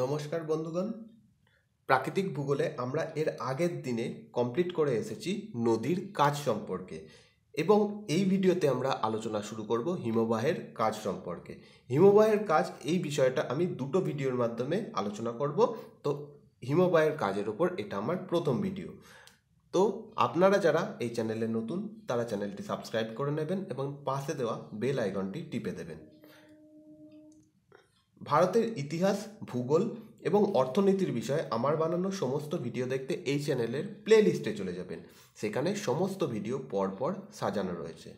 নমস্কার বন্ধুগণ প্রাকৃতিক ভূগোলে আমরা এর আগের দিনে কমপ্লিট করে এসেছি নদীর কাজ সম্পর্কে এবং এই ভিডিওতে আমরা আলোচনা শুরু করব হিমবাহের কাজ সম্পর্কে হিমবাহের কাজ এই বিষয়টা আমি দুটো ভিডিওর মাধ্যমে আলোচনা করব তো হিমবাহের কাজের ওপর এটা আমার প্রথম ভিডিও তো আপনারা যারা এই চ্যানেলে নতুন তারা চ্যানেলটি সাবস্ক্রাইব করে নেবেন এবং পাশে দেওয়া বেল আইকনটি টিপে দেবেন ভারতের ইতিহাস ভূগোল এবং অর্থনীতির বিষয়ে আমার বানানো সমস্ত ভিডিও দেখতে এই চ্যানেলের প্লেলিস্টে চলে যাবেন সেখানে সমস্ত ভিডিও পরপর সাজানো রয়েছে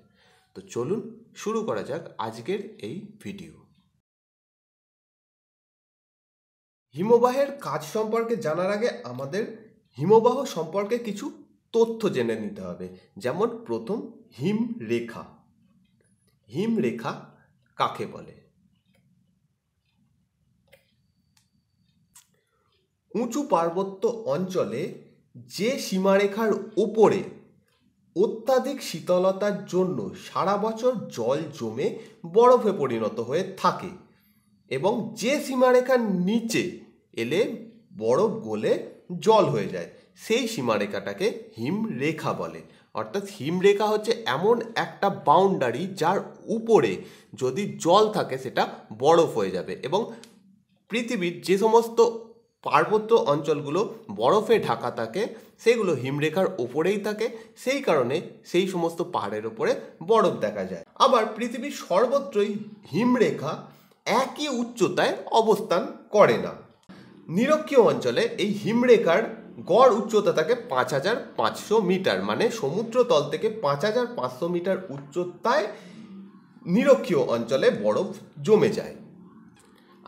তো চলুন শুরু করা যাক আজকের এই ভিডিও হিমবাহের কাজ সম্পর্কে জানার আগে আমাদের হিমবাহ সম্পর্কে কিছু তথ্য জেনে নিতে হবে যেমন প্রথম হিমরেখা হিমরেখা কাকে বলে উঁচু পার্বত্য অঞ্চলে যে সীমারেখার ওপরে অত্যাধিক শীতলতার জন্য সারা বছর জল জমে বরফে পরিণত হয়ে থাকে এবং যে সীমারেখার নিচে এলে বরফ গলে জল হয়ে যায় সেই সীমারেখাটাকে হিমরেখা বলে অর্থাৎ হিমরেখা হচ্ছে এমন একটা বাউন্ডারি যার উপরে যদি জল থাকে সেটা বরফ হয়ে যাবে এবং পৃথিবীর যে সমস্ত পার্বত্য অঞ্চলগুলো বরফে ঢাকা থাকে সেগুলো হিমরেখার ওপরেই থাকে সেই কারণে সেই সমস্ত পাহাড়ের ওপরে বরফ দেখা যায় আবার পৃথিবীর সর্বত্রই হিমরেখা একই উচ্চতায় অবস্থান করে না নিরক্ষীয় অঞ্চলে এই হিমরেখার গড় উচ্চতা থাকে পাঁচ হাজার পাঁচশো মিটার মানে সমুদ্রতল থেকে পাঁচ হাজার পাঁচশো মিটার উচ্চতায় নিরক্ষীয় অঞ্চলে বরফ জমে যায়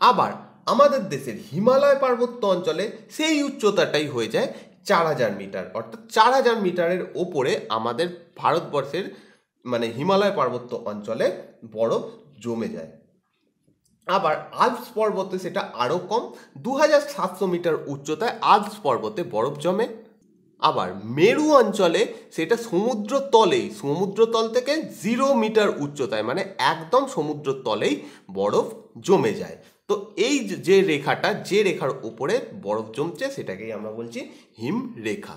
আবার আমাদের দেশের হিমালয় পার্বত্য অঞ্চলে সেই উচ্চতাটাই হয়ে যায় চার হাজার মিটার অর্থাৎ চার হাজার মিটারের ওপরে আমাদের ভারতবর্ষের মানে হিমালয় পার্বত্য অঞ্চলে বরফ জমে যায় আবার আল্পস পর্বতে সেটা আরও কম দু হাজার সাতশো মিটার উচ্চতায় আল্পস পর্বতে বরফ জমে আবার মেরু অঞ্চলে সেটা সমুদ্র তলেই সমুদ্র তল থেকে জিরো মিটার উচ্চতায় মানে একদম সমুদ্র তলেই বরফ জমে যায় তো এই যে রেখাটা যে রেখার উপরে বরফ জমছে সেটাকেই আমরা বলছি হিম রেখা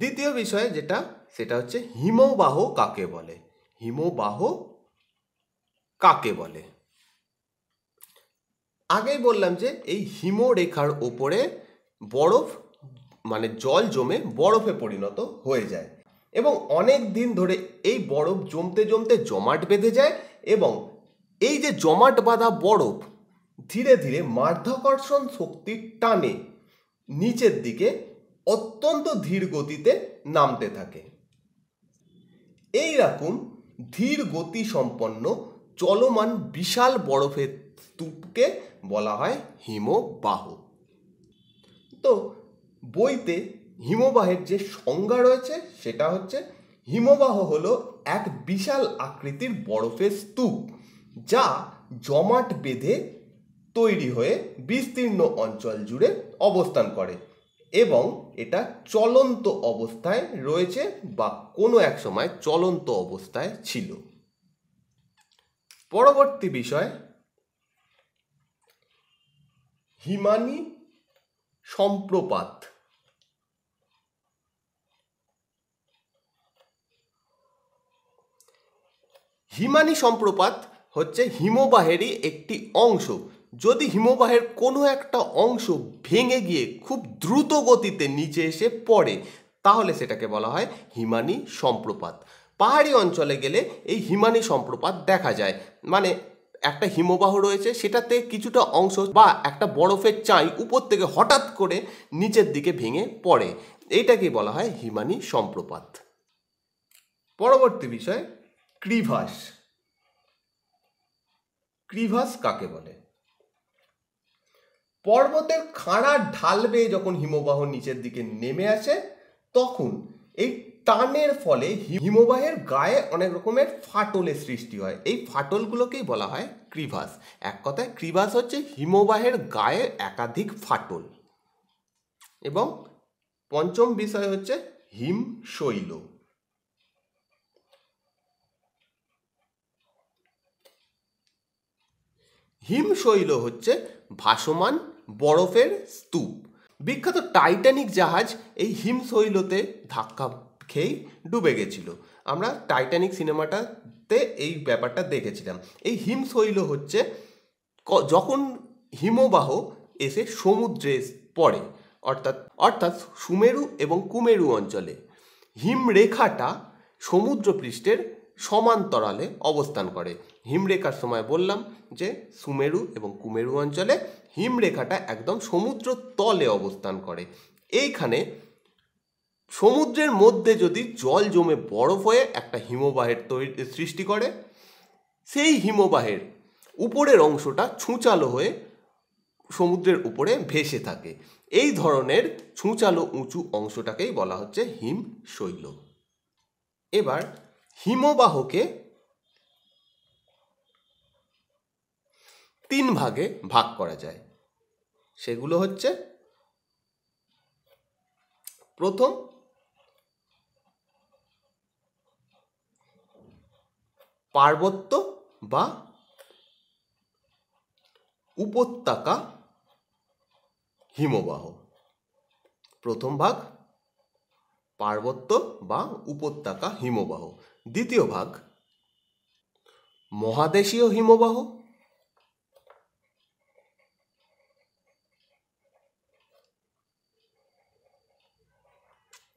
দ্বিতীয় বিষয় যেটা সেটা হচ্ছে হিমবাহ কাকে বলে হিমবাহ কাকে বলে আগেই বললাম যে এই হিমরেখার ওপরে বরফ মানে জল জমে বরফে পরিণত হয়ে যায় এবং অনেক দিন ধরে এই বরফ জমতে জমতে জমাট বেঁধে যায় এবং এই যে জমাট বাঁধা বরফ ধীরে ধীরে মাধ্যাকর্ষণ শক্তির টানে নিচের দিকে অত্যন্ত ধীর গতিতে নামতে থাকে এই রকম ধীর গতি সম্পন্ন চলমান বিশাল বরফের স্তূপকে বলা হয় হিমবাহ তো বইতে হিমবাহের যে সংজ্ঞা রয়েছে সেটা হচ্ছে হিমবাহ হলো এক বিশাল আকৃতির বরফের স্তূপ যা জমাট বেঁধে তৈরি হয়ে বিস্তীর্ণ অঞ্চল জুড়ে অবস্থান করে এবং এটা চলন্ত অবস্থায় রয়েছে বা কোনো এক সময় চলন্ত অবস্থায় ছিল পরবর্তী বিষয় হিমানি সম্প্রপাত হিমানি সম্প্রপাত হচ্ছে হিমবাহেরই একটি অংশ যদি হিমবাহের কোনো একটা অংশ ভেঙে গিয়ে খুব দ্রুত গতিতে নিচে এসে পড়ে তাহলে সেটাকে বলা হয় হিমানি সম্প্রপাত পাহাড়ি অঞ্চলে গেলে এই হিমানি সম্প্রপাত দেখা যায় মানে একটা হিমবাহ রয়েছে সেটাতে কিছুটা অংশ বা একটা বরফের চাই উপর থেকে হঠাৎ করে নিচের দিকে ভেঙে পড়ে এইটাকে বলা হয় হিমানি সম্প্রপাত পরবর্তী বিষয় ক্রিভাস ক্রিভাস কাকে বলে পর্বতের খাঁড়া ঢাল বেয়ে যখন হিমবাহ নিচের দিকে নেমে আসে তখন এই টানের ফলে হিমবাহের গায়ে অনেক রকমের ফাটলের সৃষ্টি হয় এই ফাটলগুলোকেই বলা হয় ক্রিভাস এক কথায় ক্রিভাস হচ্ছে হিমবাহের গায়ে একাধিক ফাটল এবং পঞ্চম বিষয় হচ্ছে হিমশৈল হিমশৈল হচ্ছে ভাসমান বরফের স্তূপ বিখ্যাত টাইটানিক জাহাজ এই হিমশৈলতে ধাক্কা খেয়েই ডুবে গেছিল আমরা টাইটানিক সিনেমাটাতে এই ব্যাপারটা দেখেছিলাম এই হিমশৈল হচ্ছে যখন হিমবাহ এসে সমুদ্রে পড়ে অর্থাৎ অর্থাৎ সুমেরু এবং কুমেরু অঞ্চলে হিমরেখাটা সমুদ্রপৃষ্ঠের সমান্তরালে অবস্থান করে হিমরেখার সময় বললাম যে সুমেরু এবং কুমেরু অঞ্চলে হিমরেখাটা একদম সমুদ্র তলে অবস্থান করে এইখানে সমুদ্রের মধ্যে যদি জল জমে বরফ হয়ে একটা হিমবাহের তৈরি সৃষ্টি করে সেই হিমবাহের উপরের অংশটা ছুঁচালো হয়ে সমুদ্রের উপরে ভেসে থাকে এই ধরনের ছুঁচালো উঁচু অংশটাকেই বলা হচ্ছে হিমশৈল এবার হিমবাহকে তিন ভাগে ভাগ করা যায় সেগুলো হচ্ছে প্রথম পার্বত্য বা উপত্যকা হিমবাহ প্রথম ভাগ পার্বত্য বা উপত্যকা হিমবাহ দ্বিতীয় ভাগ মহাদেশীয় হিমবাহ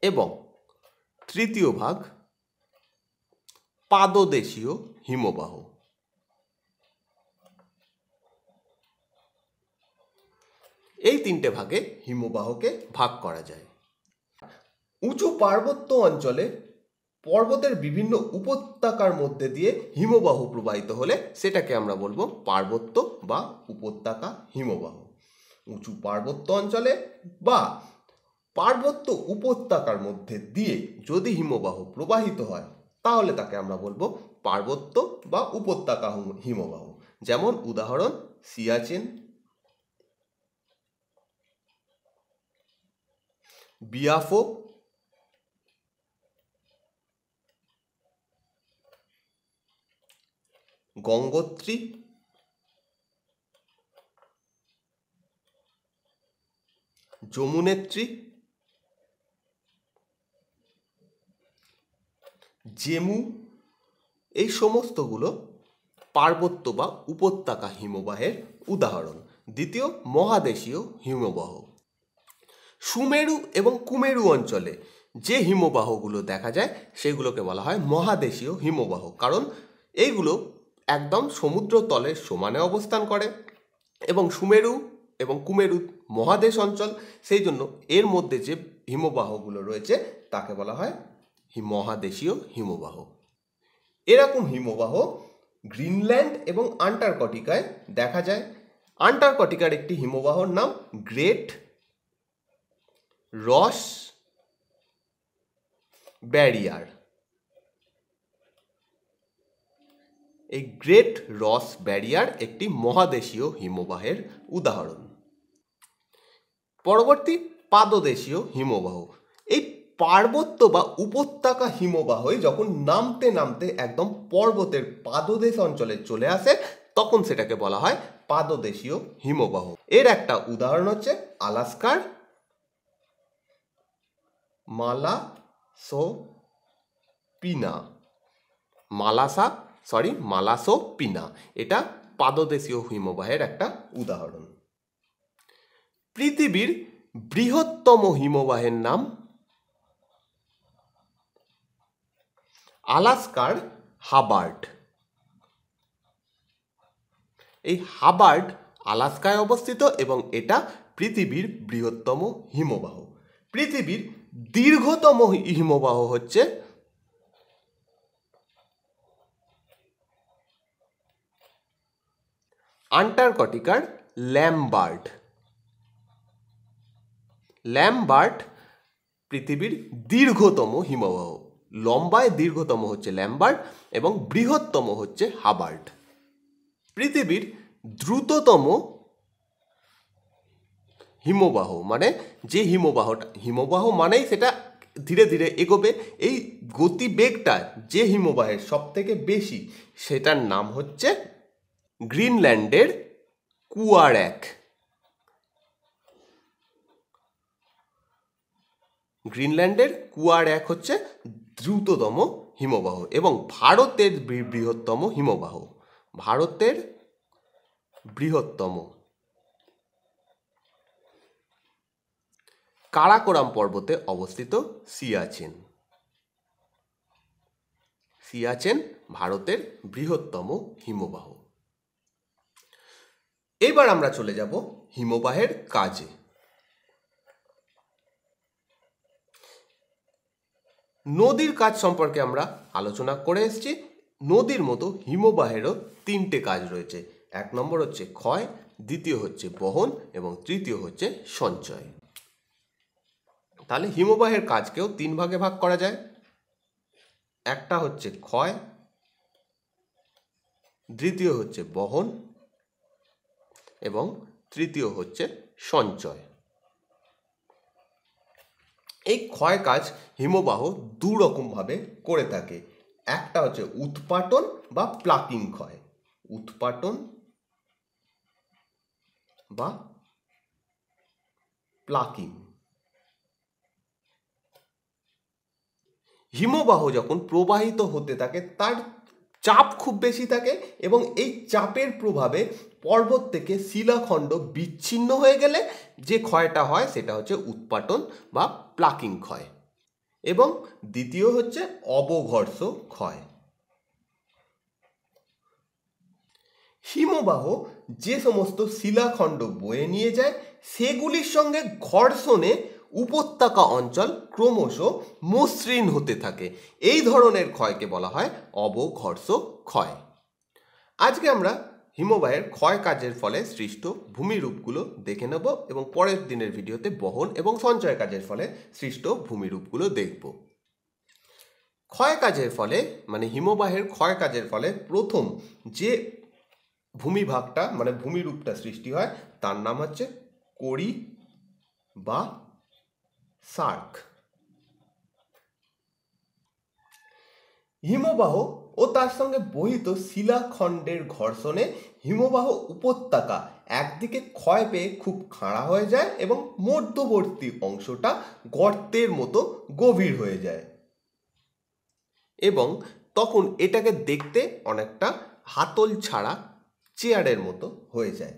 এবং তৃতীয় ভাগ পাদদেশীয় হিমবাহ এই তিনটে ভাগে হিমবাহকে ভাগ করা যায় উঁচু পার্বত্য অঞ্চলে পর্বতের বিভিন্ন উপত্যকার মধ্যে দিয়ে হিমবাহ প্রবাহিত হলে সেটাকে আমরা বলবো পার্বত্য বা উপত্যকা হিমবাহ উঁচু পার্বত্য অঞ্চলে বা পার্বত্য উপত্যকার মধ্যে দিয়ে যদি হিমবাহ প্রবাহিত হয় তাহলে তাকে আমরা বলবো পার্বত্য বা উপত্যকা হিমবাহ যেমন উদাহরণ সিয়াচেন বিয়াফো গঙ্গোত্রী যমুনেত্রী জেমু এই সমস্তগুলো পার্বত্য বা উপত্যকা হিমবাহের উদাহরণ দ্বিতীয় মহাদেশীয় হিমবাহ সুমেরু এবং কুমেরু অঞ্চলে যে হিমবাহগুলো দেখা যায় সেগুলোকে বলা হয় মহাদেশীয় হিমবাহ কারণ এইগুলো একদম সমুদ্র তলের সমানে অবস্থান করে এবং সুমেরু এবং কুমেরু মহাদেশ অঞ্চল সেই জন্য এর মধ্যে যে হিমবাহগুলো রয়েছে তাকে বলা হয় মহাদেশীয় হিমবাহ এরকম হিমবাহ গ্রিনল্যান্ড এবং আন্টার্কটিকায় দেখা যায় আন্টার্কটিকার একটি হিমবাহর নাম গ্রেট রস ব্যারিয়ার এই গ্রেট রস ব্যারিয়ার একটি মহাদেশীয় হিমবাহের উদাহরণ পরবর্তী পাদদেশীয় হিমবাহ এই পার্বত্য বা উপত্যকা হিমবাহই যখন নামতে নামতে একদম পর্বতের পাদদেশ অঞ্চলে চলে আসে তখন সেটাকে বলা হয় পাদদেশীয় হিমবাহ এর একটা উদাহরণ হচ্ছে আলাস্কার মালা সো পিনা মালাসা সরি মালাসো পিনা এটা পাদদেশীয় হিমবাহের একটা উদাহরণ পৃথিবীর বৃহত্তম হিমবাহের নাম আলাস্কার হাবার্ট এই হাবার্ট আলাস্কায় অবস্থিত এবং এটা পৃথিবীর বৃহত্তম হিমবাহ পৃথিবীর দীর্ঘতম হিমবাহ হচ্ছে আন্টার্কটিকার ল্যাম্বার্ড ল্যাম্বার্ট পৃথিবীর দীর্ঘতম হিমবাহ লম্বায় দীর্ঘতম হচ্ছে ল্যাম্বার্ট এবং বৃহত্তম হচ্ছে হাবার্ট পৃথিবীর দ্রুততম হিমবাহ মানে যে হিমবাহটা হিমবাহ মানেই সেটা ধীরে ধীরে এগোবে এই গতিবেগটা যে হিমবাহের সব থেকে বেশি সেটার নাম হচ্ছে গ্রিনল্যান্ডের কুয়ার এক গ্রিনল্যান্ডের কুয়ার এক হচ্ছে দ্রুততম হিমবাহ এবং ভারতের বৃহত্তম হিমবাহ ভারতের বৃহত্তম কারাকোরাম পর্বতে অবস্থিত সিয়াচেন সিয়াচেন ভারতের বৃহত্তম হিমবাহ এবার আমরা চলে যাব হিমবাহের কাজে নদীর কাজ সম্পর্কে আমরা আলোচনা করে এসেছি নদীর মতো হিমবাহেরও তিনটে কাজ রয়েছে এক নম্বর হচ্ছে ক্ষয় দ্বিতীয় হচ্ছে বহন এবং তৃতীয় হচ্ছে সঞ্চয় তাহলে হিমবাহের কাজকেও তিন ভাগে ভাগ করা যায় একটা হচ্ছে ক্ষয় দ্বিতীয় হচ্ছে বহন এবং তৃতীয় হচ্ছে সঞ্চয় এই ক্ষয় কাজ হিমবাহ দু করে থাকে একটা হচ্ছে উৎপাটন বা প্লাকিং ক্ষয় উৎপাটন বা প্লাকিং হিমবাহ যখন প্রবাহিত হতে থাকে তার চাপ খুব বেশি থাকে এবং এই চাপের প্রভাবে পর্বত থেকে শিলাখণ্ড বিচ্ছিন্ন হয়ে গেলে যে ক্ষয়টা হয় সেটা হচ্ছে উৎপাটন বা প্লাকিং ক্ষয় এবং দ্বিতীয় হচ্ছে অবঘর্ষ ক্ষয় হিমবাহ যে সমস্ত শিলাখণ্ড বয়ে নিয়ে যায় সেগুলির সঙ্গে ঘর্ষণে উপত্যকা অঞ্চল ক্রমশ মসৃণ হতে থাকে এই ধরনের ক্ষয়কে বলা হয় অবঘর্ষ ক্ষয় আজকে আমরা হিমবাহের ক্ষয় কাজের ফলে সৃষ্ট ভূমিরূপগুলো দেখে নেব এবং পরের দিনের ভিডিওতে বহন এবং সঞ্চয় কাজের ফলে সৃষ্ট ভূমিরূপগুলো দেখব ক্ষয় কাজের ফলে মানে হিমবাহের ক্ষয় কাজের ফলে প্রথম যে ভূমিভাগটা মানে ভূমিরূপটা সৃষ্টি হয় তার নাম হচ্ছে কড়ি বা সার্ক হিমবাহ ও তার সঙ্গে বহিত শিলাখণ্ডের ঘর্ষণে হিমবাহ উপত্যকা একদিকে ক্ষয় পেয়ে খুব খাড়া হয়ে যায় এবং মধ্যবর্তী অংশটা গর্তের মতো গভীর হয়ে যায় এবং তখন এটাকে দেখতে অনেকটা হাতল ছাড়া চেয়ারের মতো হয়ে যায়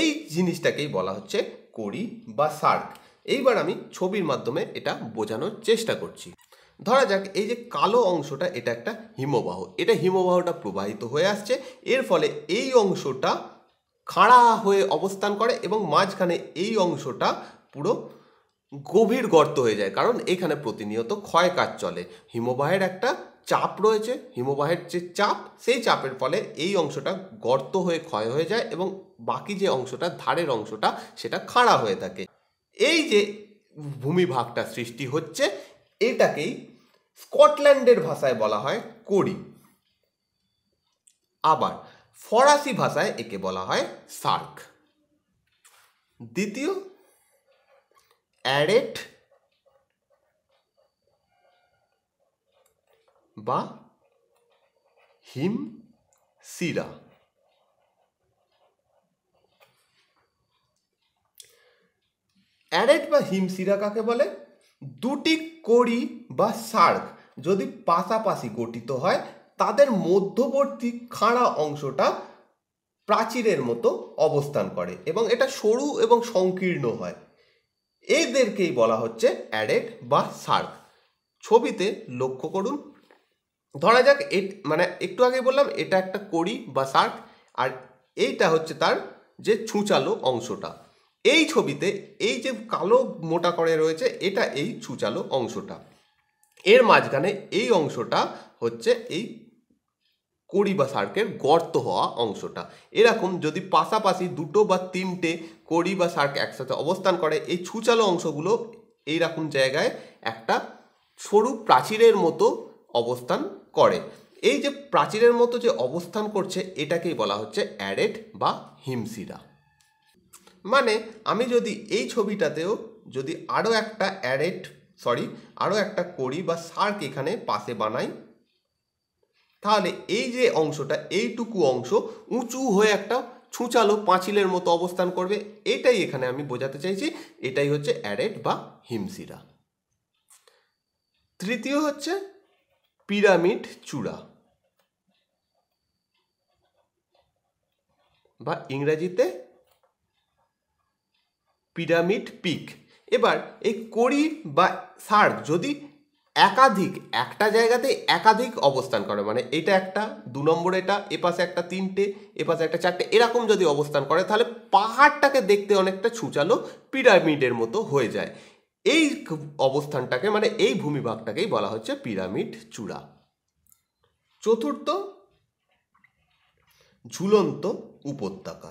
এই জিনিসটাকেই বলা হচ্ছে কড়ি বা সার্ক এইবার আমি ছবির মাধ্যমে এটা বোঝানোর চেষ্টা করছি ধরা যাক এই যে কালো অংশটা এটা একটা হিমবাহ এটা হিমবাহটা প্রবাহিত হয়ে আসছে এর ফলে এই অংশটা খাড়া হয়ে অবস্থান করে এবং মাঝখানে এই অংশটা পুরো গভীর গর্ত হয়ে যায় কারণ এখানে প্রতিনিয়ত ক্ষয় কাজ চলে হিমবাহের একটা চাপ রয়েছে হিমবাহের যে চাপ সেই চাপের ফলে এই অংশটা গর্ত হয়ে ক্ষয় হয়ে যায় এবং বাকি যে অংশটা ধারের অংশটা সেটা খাড়া হয়ে থাকে এই যে ভূমিভাগটা সৃষ্টি হচ্ছে এটাকেই স্কটল্যান্ডের ভাষায় বলা হয় কড়ি আবার ফরাসি ভাষায় একে বলা হয় সার্ক দ্বিতীয় অ্যারেট বা হিম সিরা অ্যারেট বা হিমসিরা কাকে বলে দুটি কড়ি বা সার্ক যদি পাশাপাশি গঠিত হয় তাদের মধ্যবর্তী খাড়া অংশটা প্রাচীরের মতো অবস্থান করে এবং এটা সরু এবং সংকীর্ণ হয় এদেরকেই বলা হচ্ছে অ্যাডেট বা সার্ক ছবিতে লক্ষ্য করুন ধরা যাক মানে একটু আগে বললাম এটা একটা কড়ি বা সার্ক আর এইটা হচ্ছে তার যে ছুঁচালো অংশটা এই ছবিতে এই যে কালো মোটা করে রয়েছে এটা এই ছুচালো অংশটা এর মাঝখানে এই অংশটা হচ্ছে এই কড়ি বা সার্কের গর্ত হওয়া অংশটা এরকম যদি পাশাপাশি দুটো বা তিনটে কড়ি বা সার্ক একসাথে অবস্থান করে এই ছুচালো অংশগুলো এইরকম জায়গায় একটা সরু প্রাচীরের মতো অবস্থান করে এই যে প্রাচীরের মতো যে অবস্থান করছে এটাকেই বলা হচ্ছে অ্যারেট বা হিমশিরা মানে আমি যদি এই ছবিটাতেও যদি আরও একটা অ্যারেট সরি আরও একটা করি বা সার্ক এখানে পাশে বানাই তাহলে এই যে অংশটা এইটুকু অংশ উঁচু হয়ে একটা ছুঁচালো পাঁচিলের মতো অবস্থান করবে এটাই এখানে আমি বোঝাতে চাইছি এটাই হচ্ছে অ্যারেট বা হিমসিরা তৃতীয় হচ্ছে পিরামিড চূড়া বা ইংরেজিতে পিরামিড পিক এবার এই কড়ি বা সার্ক যদি একাধিক একটা জায়গাতে একাধিক অবস্থান করে মানে এটা একটা দু নম্বর এটা এপাশে একটা তিনটে এপাশে একটা চারটে এরকম যদি অবস্থান করে তাহলে পাহাড়টাকে দেখতে অনেকটা ছুচালো পিরামিডের মতো হয়ে যায় এই অবস্থানটাকে মানে এই ভূমিভাগটাকেই বলা হচ্ছে পিরামিড চূড়া চতুর্থ ঝুলন্ত উপত্যকা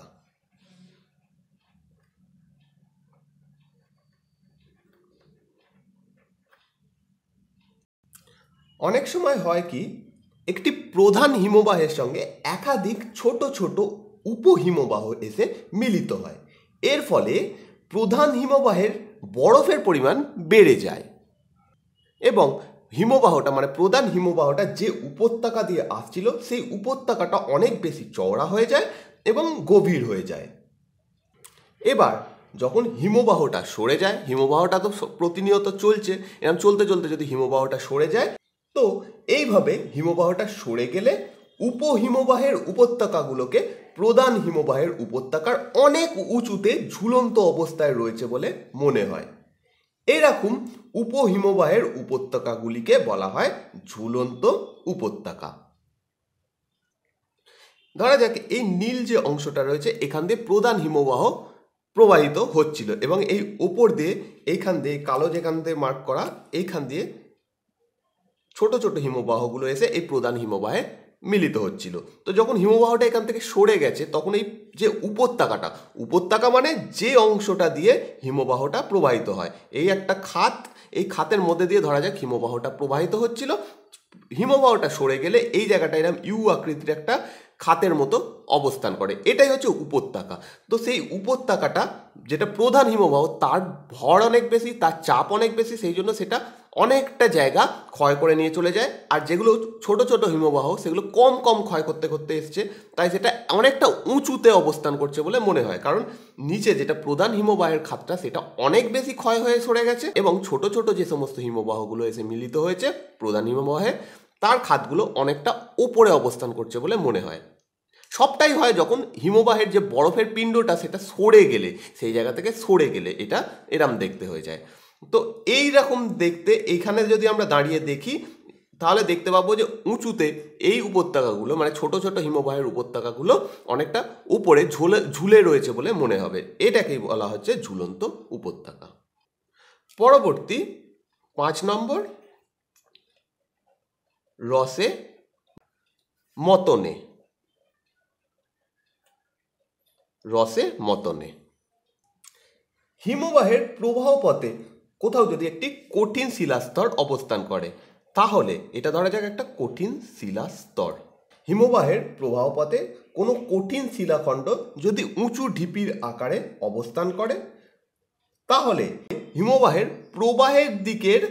অনেক সময় হয় কি একটি প্রধান হিমবাহের সঙ্গে একাধিক ছোট ছোট উপহিমবাহ এসে মিলিত হয় এর ফলে প্রধান হিমবাহের বরফের পরিমাণ বেড়ে যায় এবং হিমবাহটা মানে প্রধান হিমবাহটা যে উপত্যকা দিয়ে আসছিল সেই উপত্যকাটা অনেক বেশি চওড়া হয়ে যায় এবং গভীর হয়ে যায় এবার যখন হিমবাহটা সরে যায় হিমবাহটা তো প্রতিনিয়ত চলছে এরকম চলতে চলতে যদি হিমবাহটা সরে যায় তো এইভাবে হিমবাহটা সরে গেলে উপহিমবাহের উপত্যকাগুলোকে প্রধান হিমবাহের উপত্যকার অনেক উঁচুতে ঝুলন্ত অবস্থায় রয়েছে বলে মনে হয় এরকম উপহিমবাহের উপত্যকাগুলিকে বলা হয় ঝুলন্ত উপত্যকা ধরা যাক এই নীল যে অংশটা রয়েছে এখান দিয়ে প্রধান হিমবাহ প্রবাহিত হচ্ছিল এবং এই ওপর দিয়ে এইখান দিয়ে কালো যেখান দিয়ে মার্ক করা এইখান দিয়ে ছোট ছোট হিমবাহগুলো এসে এই প্রধান হিমবাহে মিলিত হচ্ছিল তো যখন হিমবাহটা এখান থেকে সরে গেছে তখন এই যে উপত্যকাটা উপত্যকা মানে যে অংশটা দিয়ে হিমবাহটা প্রবাহিত হয় এই একটা খাত এই খাতের মধ্যে দিয়ে ধরা যাক হিমবাহটা প্রবাহিত হচ্ছিল হিমবাহটা সরে গেলে এই জায়গাটা এরকম ইউ আকৃতির একটা খাতের মতো অবস্থান করে এটাই হচ্ছে উপত্যকা তো সেই উপত্যকাটা যেটা প্রধান হিমবাহ তার ভর অনেক বেশি তার চাপ অনেক বেশি সেই জন্য সেটা অনেকটা জায়গা ক্ষয় করে নিয়ে চলে যায় আর যেগুলো ছোট ছোট হিমবাহ সেগুলো কম কম ক্ষয় করতে করতে এসছে তাই সেটা অনেকটা উঁচুতে অবস্থান করছে বলে মনে হয় কারণ নিচে যেটা প্রধান হিমবাহের খাতটা সেটা অনেক বেশি ক্ষয় হয়ে সরে গেছে এবং ছোট ছোট যে সমস্ত হিমবাহগুলো এসে মিলিত হয়েছে প্রধান হিমবাহে তার খাতগুলো অনেকটা ওপরে অবস্থান করছে বলে মনে হয় সবটাই হয় যখন হিমবাহের যে বরফের পিণ্ডটা সেটা সরে গেলে সেই জায়গা থেকে সরে গেলে এটা এরম দেখতে হয়ে যায় তো এই রকম দেখতে এখানে যদি আমরা দাঁড়িয়ে দেখি তাহলে দেখতে পাবো যে উঁচুতে এই উপত্যকাগুলো মানে ছোট ছোট হিমবাহের উপত্যকাগুলো অনেকটা উপরে ঝুলে ঝুলে রয়েছে বলে মনে হবে এটাকেই বলা হচ্ছে ঝুলন্ত উপত্যকা পরবর্তী পাঁচ নম্বর রসে মতনে রসে মতনে হিমবাহের প্রবাহ পথে কোথাও যদি একটি কঠিন শিলাস্তর অবস্থান করে তাহলে এটা ধরা যাক একটা কঠিন শিলাস্তর হিমবাহের প্রবাহ পথে কোনো কঠিন শিলাখণ্ড যদি উঁচু ঢিপির আকারে অবস্থান করে তাহলে হিমবাহের প্রবাহের দিকের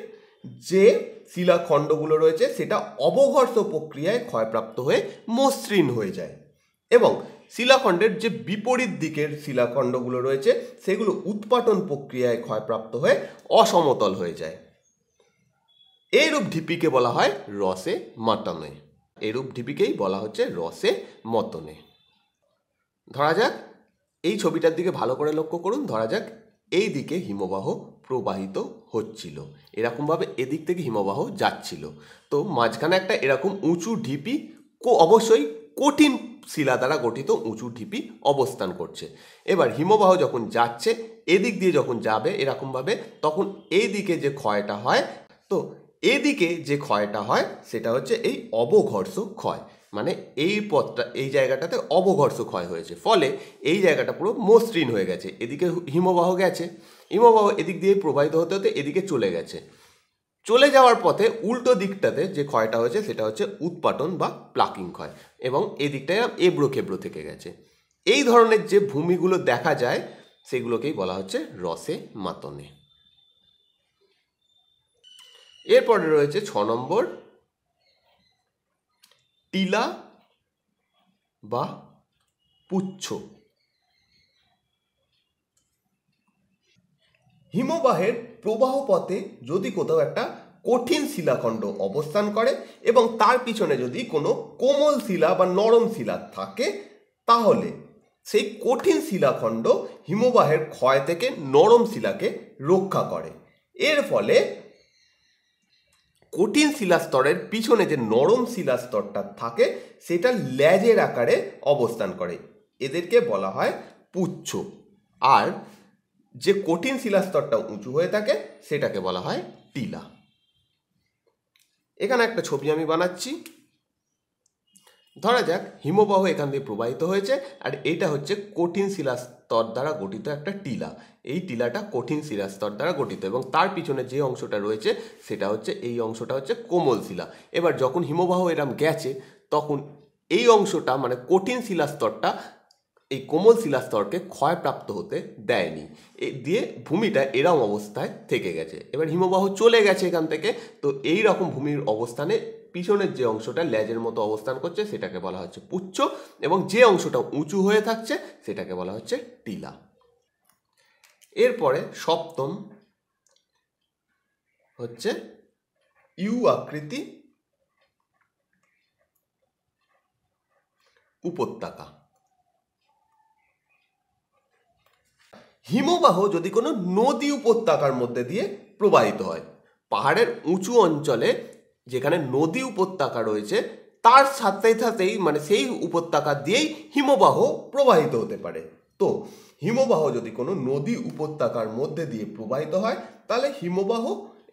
যে শিলাখণ্ডগুলো রয়েছে সেটা অবঘর্ষ প্রক্রিয়ায় ক্ষয়প্রাপ্ত হয়ে মসৃণ হয়ে যায় এবং শিলাখণ্ডের যে বিপরীত দিকের শিলাখণ্ডগুলো রয়েছে সেগুলো উৎপাটন প্রক্রিয়ায় ক্ষয়প্রাপ্ত হয়ে অসমতল হয়ে যায় এইরূপ ঢিপিকে বলা হয় রসে মাতনে এরূপ ঢিপিকেই বলা হচ্ছে রসে মতনে ধরা যাক এই ছবিটার দিকে ভালো করে লক্ষ্য করুন ধরা যাক এই দিকে হিমবাহ প্রবাহিত হচ্ছিল এরকমভাবে এদিক থেকে হিমবাহ যাচ্ছিল তো মাঝখানে একটা এরকম উঁচু ঢিপি অবশ্যই কঠিন শিলা দ্বারা গঠিত উঁচু ঢিপি অবস্থান করছে এবার হিমবাহ যখন যাচ্ছে এদিক দিয়ে যখন যাবে এরকমভাবে তখন এই দিকে যে ক্ষয়টা হয় তো এদিকে যে ক্ষয়টা হয় সেটা হচ্ছে এই অবঘর্ষ ক্ষয় মানে এই পথটা এই জায়গাটাতে অবঘর্ষ ক্ষয় হয়েছে ফলে এই জায়গাটা পুরো মসৃণ হয়ে গেছে এদিকে হিমবাহ গেছে হিমবাহ এদিক দিয়ে প্রবাহিত হতে হতে এদিকে চলে গেছে চলে যাওয়ার পথে উল্টো দিকটাতে যে ক্ষয়টা হয়েছে সেটা হচ্ছে উৎপাটন বা প্লাকিং ক্ষয় এবং এদিকটায় দিকটায় এবড়ো খেবড়ো থেকে গেছে এই ধরনের যে ভূমিগুলো দেখা যায় সেগুলোকেই বলা হচ্ছে রসে মাতনে এরপরে রয়েছে ছ নম্বর টিলা বা পুচ্ছ হিমবাহের প্রবাহ পথে যদি কোথাও একটা কঠিন শিলাখণ্ড অবস্থান করে এবং তার পিছনে যদি কোনো কোমল শিলা বা নরম শিলা থাকে তাহলে সেই কঠিন শিলাখণ্ড হিমবাহের ক্ষয় থেকে নরম শিলাকে রক্ষা করে এর ফলে কঠিন শিলাস্তরের পিছনে যে নরম শিলাস্তরটা থাকে সেটা ল্যাজের আকারে অবস্থান করে এদেরকে বলা হয় পুচ্ছ আর যে কঠিন শিলাস্তরটা উঁচু হয়ে থাকে সেটাকে বলা হয় টিলা এখানে একটা ছবি আমি বানাচ্ছি ধরা যাক হিমবাহ এখান দিয়ে প্রবাহিত হয়েছে আর এটা হচ্ছে কঠিন শিলাস্তর দ্বারা গঠিত একটা টিলা এই টিলাটা কঠিন শিলাস্তর দ্বারা গঠিত এবং তার পিছনে যে অংশটা রয়েছে সেটা হচ্ছে এই অংশটা হচ্ছে কোমল শিলা এবার যখন হিমবাহ এরম গেছে তখন এই অংশটা মানে কঠিন শিলাস্তরটা এই কোমল শিলাস্তরকে ক্ষয়প্রাপ্ত হতে দেয়নি দিয়ে ভূমিটা এরম অবস্থায় থেকে গেছে এবার হিমবাহ চলে গেছে এখান থেকে তো এই রকম ভূমির অবস্থানে পিছনের যে অংশটা ল্যাজের মতো অবস্থান করছে সেটাকে বলা হচ্ছে পুচ্ছ এবং যে অংশটা উঁচু হয়ে থাকছে সেটাকে বলা হচ্ছে টিলা এরপরে সপ্তম হচ্ছে ইউ আকৃতি উপত্যকা হিমবাহ যদি কোনো নদী উপত্যকার মধ্যে দিয়ে প্রবাহিত হয় পাহাড়ের উঁচু অঞ্চলে যেখানে নদী উপত্যকা রয়েছে তার সাথে সাথেই মানে সেই উপত্যকা দিয়েই হিমবাহ প্রবাহিত হতে পারে তো হিমবাহ যদি কোনো নদী উপত্যকার মধ্যে দিয়ে প্রবাহিত হয় তাহলে হিমবাহ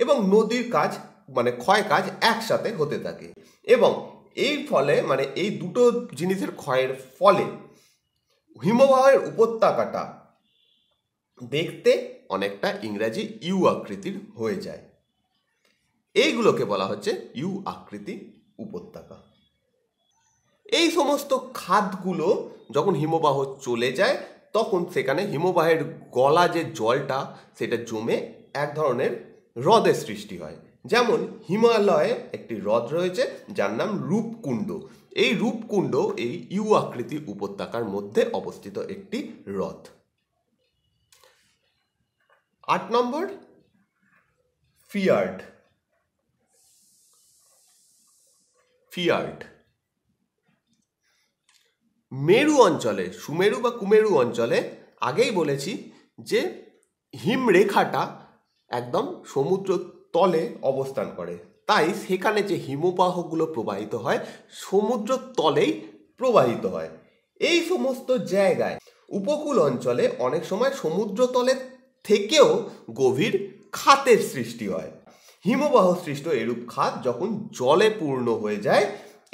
এবং নদীর কাজ মানে ক্ষয় কাজ একসাথে হতে থাকে এবং এই ফলে মানে এই দুটো জিনিসের ক্ষয়ের ফলে হিমবাহের উপত্যকাটা দেখতে অনেকটা ইংরাজি ইউ আকৃতির হয়ে যায় এইগুলোকে বলা হচ্ছে ইউ আকৃতি উপত্যকা এই সমস্ত খাদগুলো যখন হিমবাহ চলে যায় তখন সেখানে হিমবাহের গলা যে জলটা সেটা জমে এক ধরনের হ্রদের সৃষ্টি হয় যেমন হিমালয়ে একটি হ্রদ রয়েছে যার নাম রূপকুণ্ড এই রূপকুণ্ড এই ইউ আকৃতি উপত্যকার মধ্যে অবস্থিত একটি হ্রদ আট নম্বর ফিয়ার্ড ফিয়ার্ড মেরু অঞ্চলে সুমেরু বা কুমেরু অঞ্চলে আগেই বলেছি যে হিমরেখাটা একদম সমুদ্র তলে অবস্থান করে তাই সেখানে যে হিমবাহগুলো প্রবাহিত হয় সমুদ্র তলেই প্রবাহিত হয় এই সমস্ত জায়গায় উপকূল অঞ্চলে অনেক সময় সমুদ্রতলের থেকেও গভীর খাতের সৃষ্টি হয় হিমবাহ সৃষ্ট এরূপ খাত যখন জলে পূর্ণ হয়ে যায়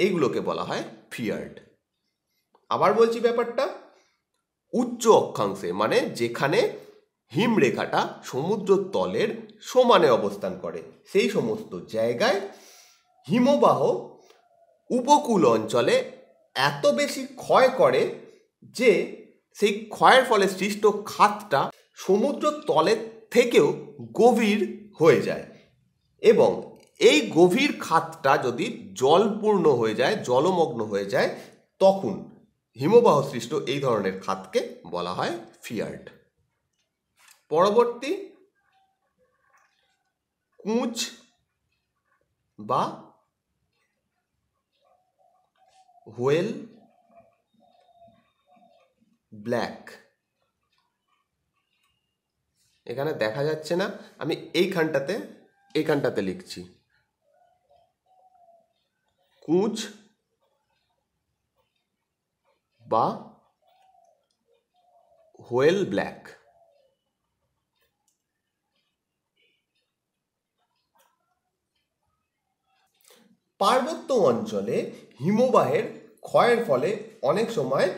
এগুলোকে বলা হয় ফিয়ার্ড আবার বলছি ব্যাপারটা উচ্চ অক্ষাংশে মানে যেখানে হিমরেখাটা সমুদ্র তলের সমানে অবস্থান করে সেই সমস্ত জায়গায় হিমবাহ উপকূল অঞ্চলে এত বেশি ক্ষয় করে যে সেই ক্ষয়ের ফলে সৃষ্ট খাতটা সমুদ্র তলের থেকেও গভীর হয়ে যায় এবং এই গভীর খাতটা যদি জলপূর্ণ হয়ে যায় জলমগ্ন হয়ে যায় তখন হিমবাহ সৃষ্ট এই ধরনের খাতকে বলা হয় ফিয়ার্ড পরবর্তী কুঁচ বা হোয়েল ব্ল্যাক এখানে দেখা যাচ্ছে না আমি এইখানটাতে এইখানটাতে লিখছি কুঁচ বা হোয়েল ব্ল্যাক পার্বত্য অঞ্চলে হিমবাহের ক্ষয়ের ফলে অনেক সময়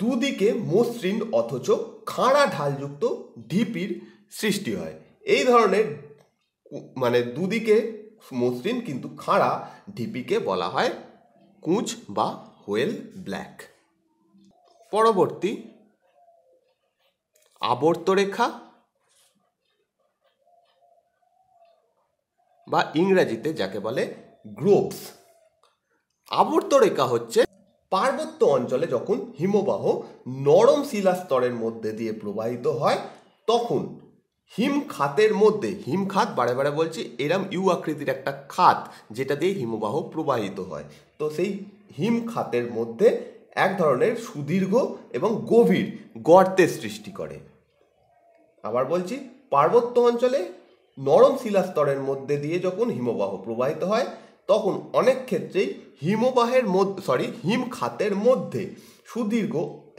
দুদিকে মসৃণ অথচ খাঁড়া ঢালযুক্ত ঢিপির সৃষ্টি হয় এই ধরনের মানে দুদিকে মসৃণ কিন্তু খাড়া ঢিপিকে বলা হয় কুঁচ বা হোয়েল ব্ল্যাক পরবর্তী আবর্তরেখা বা ইংরেজিতে যাকে বলে গ্রোভস আবর্তরেখা হচ্ছে পার্বত্য অঞ্চলে যখন হিমবাহ নরম শিলাস্তরের মধ্যে দিয়ে প্রবাহিত হয় তখন হিমখাতের মধ্যে হিমখাত বারে বারে বলছি এরম ইউ আকৃতির একটা খাত যেটা দিয়ে হিমবাহ প্রবাহিত হয় তো সেই হিমখাতের মধ্যে এক ধরনের সুদীর্ঘ এবং গভীর গর্তের সৃষ্টি করে আবার বলছি পার্বত্য অঞ্চলে নরম শিলাস্তরের মধ্যে দিয়ে যখন হিমবাহ প্রবাহিত হয় তখন অনেক ক্ষেত্রেই হিমবাহের মধ্যে সরি হিমখাতের মধ্যে সুদীর্ঘ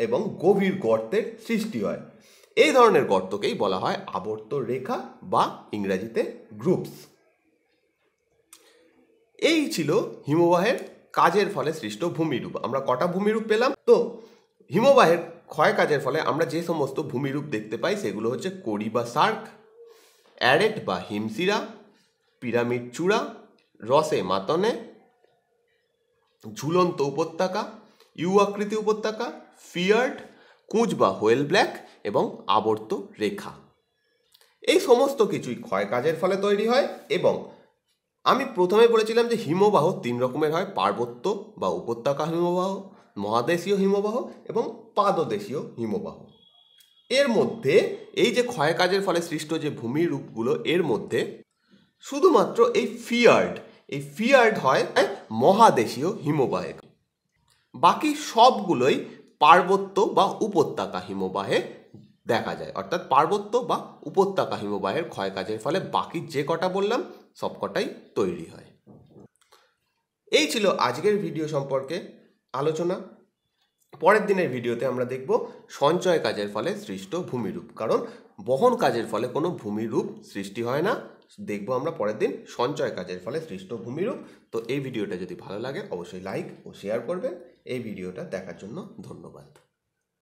এবং গভীর গর্তের সৃষ্টি হয় এই ধরনের গর্তকেই বলা হয় আবর্ত রেখা বা ইংরেজিতে গ্রুপস এই ছিল হিমবাহের কাজের ফলে সৃষ্ট ভূমিরূপ আমরা কটা ভূমিরূপ পেলাম তো হিমবাহের ক্ষয় কাজের ফলে আমরা যে সমস্ত ভূমিরূপ দেখতে পাই সেগুলো হচ্ছে কড়ি বা সার্ক অ্যারেট বা হিমসিরা পিরামিড চূড়া রসে মাতনে ঝুলন্ত উপত্যকা ইউ আকৃতি উপত্যকা ফিয়ার্ড কুঁজ বা হোয়েল ব্ল্যাক এবং আবর্ত রেখা এই সমস্ত কিছুই ক্ষয় কাজের ফলে তৈরি হয় এবং আমি প্রথমে বলেছিলাম যে হিমবাহ তিন রকমের হয় পার্বত্য বা উপত্যকা হিমবাহ মহাদেশীয় হিমবাহ এবং পাদদেশীয় হিমবাহ এর মধ্যে এই যে ক্ষয় কাজের ফলে সৃষ্ট যে ভূমির রূপগুলো এর মধ্যে শুধুমাত্র এই ফিয়ার্ড এই ফিয়ার্ড হয় মহাদেশীয় হিমবাহে বাকি সবগুলোই পার্বত্য বা উপত্যকা হিমবাহে দেখা যায় অর্থাৎ পার্বত্য বা উপত্যকা হিমবাহের ক্ষয়কাজের ফলে বাকি যে কটা বললাম সব কটাই তৈরি হয় এই ছিল আজকের ভিডিও সম্পর্কে আলোচনা পরের দিনের ভিডিওতে আমরা দেখব সঞ্চয় কাজের ফলে সৃষ্ট ভূমিরূপ কারণ বহন কাজের ফলে কোনো ভূমিরূপ সৃষ্টি হয় না দেখব আমরা পরের দিন সঞ্চয় কাজের ফলে সৃষ্ট ভূমিরূপ তো এই ভিডিওটা যদি ভালো লাগে অবশ্যই লাইক ও শেয়ার করবেন এই ভিডিওটা দেখার জন্য ধন্যবাদ